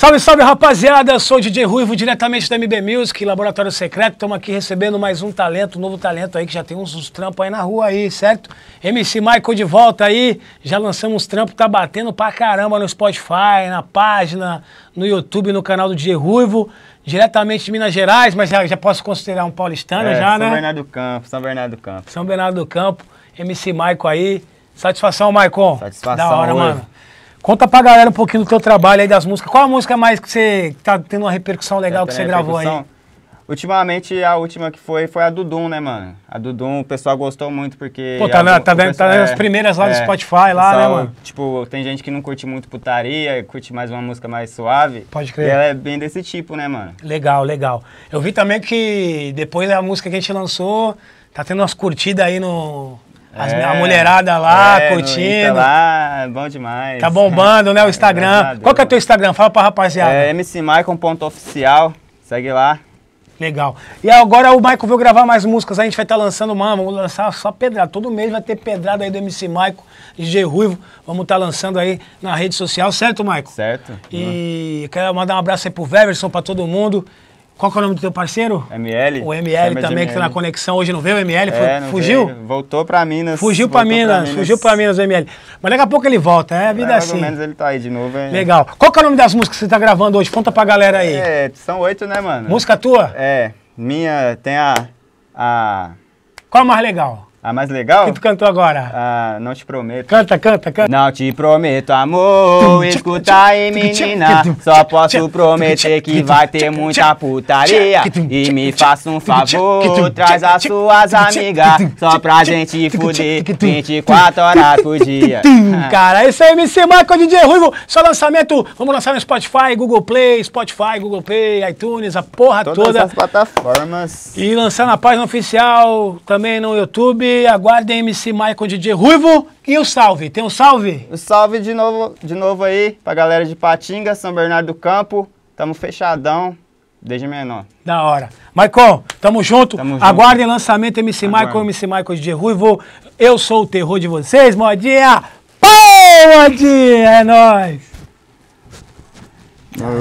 Salve, salve rapaziada, sou o DJ Ruivo, diretamente da MB Music, Laboratório Secreto. Estamos aqui recebendo mais um talento, um novo talento aí, que já tem uns, uns trampos aí na rua aí, certo? MC Michael de volta aí, já lançamos trampo trampos, tá batendo pra caramba no Spotify, na página, no YouTube, no canal do DJ Ruivo, diretamente de Minas Gerais, mas já, já posso considerar um paulistano é, já, São né? São Bernardo do Campo, São Bernardo do Campo. São Bernardo do Campo, MC Michael aí. Satisfação, Maicon. Satisfação, da hora, Ruivo. mano. Conta pra galera um pouquinho do teu trabalho aí das músicas. Qual a música mais que você tá tendo uma repercussão tá legal que você gravou aí? Ultimamente, a última que foi foi a Dudum, né, mano? A Dudum, o pessoal gostou muito porque. Pô, tá, a, tá, vendo, tá pessoal, tá as é, primeiras lá é, do Spotify, lá, né, pessoal, né, mano? Tipo, tem gente que não curte muito putaria, curte mais uma música mais suave. Pode crer. E ela é bem desse tipo, né, mano? Legal, legal. Eu vi também que depois da música que a gente lançou, tá tendo umas curtidas aí no, as, é, a mulherada lá, é, curtindo. lá, bom demais. Tá bombando, né, o Instagram. É Qual que é o teu Instagram? Fala pra rapaziada. É mcmaicon.oficial, segue lá. Legal. E agora o Maicon veio gravar mais músicas, a gente vai estar tá lançando, mano, vamos lançar só pedrada. Todo mês vai ter pedrada aí do MC Maicon, DJ Ruivo. Vamos estar tá lançando aí na rede social, certo, Maicon? Certo. E hum. quero mandar um abraço aí pro Weverson, pra todo mundo. Qual que é o nome do teu parceiro? ML. O ML também, ML. que tá na conexão. Hoje não veio o ML? É, Foi, fugiu? Veio. Voltou pra Minas. Fugiu pra Minas, pra Minas, fugiu pra Minas o ML. Mas daqui a pouco ele volta, é a vida é, assim. Pelo menos ele tá aí de novo. Hein? Legal. Qual que é o nome das músicas que você tá gravando hoje? Conta pra galera aí. É, são oito, né, mano? Música tua? É, minha, tem a... a... Qual é a mais legal? A mais legal? O que tu cantou agora? Ah, não te prometo. Canta, canta, canta. Não te prometo, amor, escuta aí, menina. Só posso prometer que vai ter muita putaria. E me faça um favor, traz as suas amigas. Só pra gente fuder 24 horas por dia. Cara, esse é MC Marco DJ Ruivo. Só lançamento, vamos lançar no Spotify, Google Play, Spotify, Google Play, iTunes, a porra Todas toda. Todas as plataformas. E lançar na página oficial, também no YouTube. Aguardem MC Michael DJ Ruivo e o salve. Tem um salve? o salve de novo, de novo aí pra galera de Patinga, São Bernardo do Campo. Tamo fechadão. Desde menor. Da hora. Michael tamo junto. Tamo junto. Aguardem lançamento MC Aguardo. Michael, MC Michael DJ Ruivo. Eu sou o terror de vocês. Modinha! Pô, Modinha! É nóis!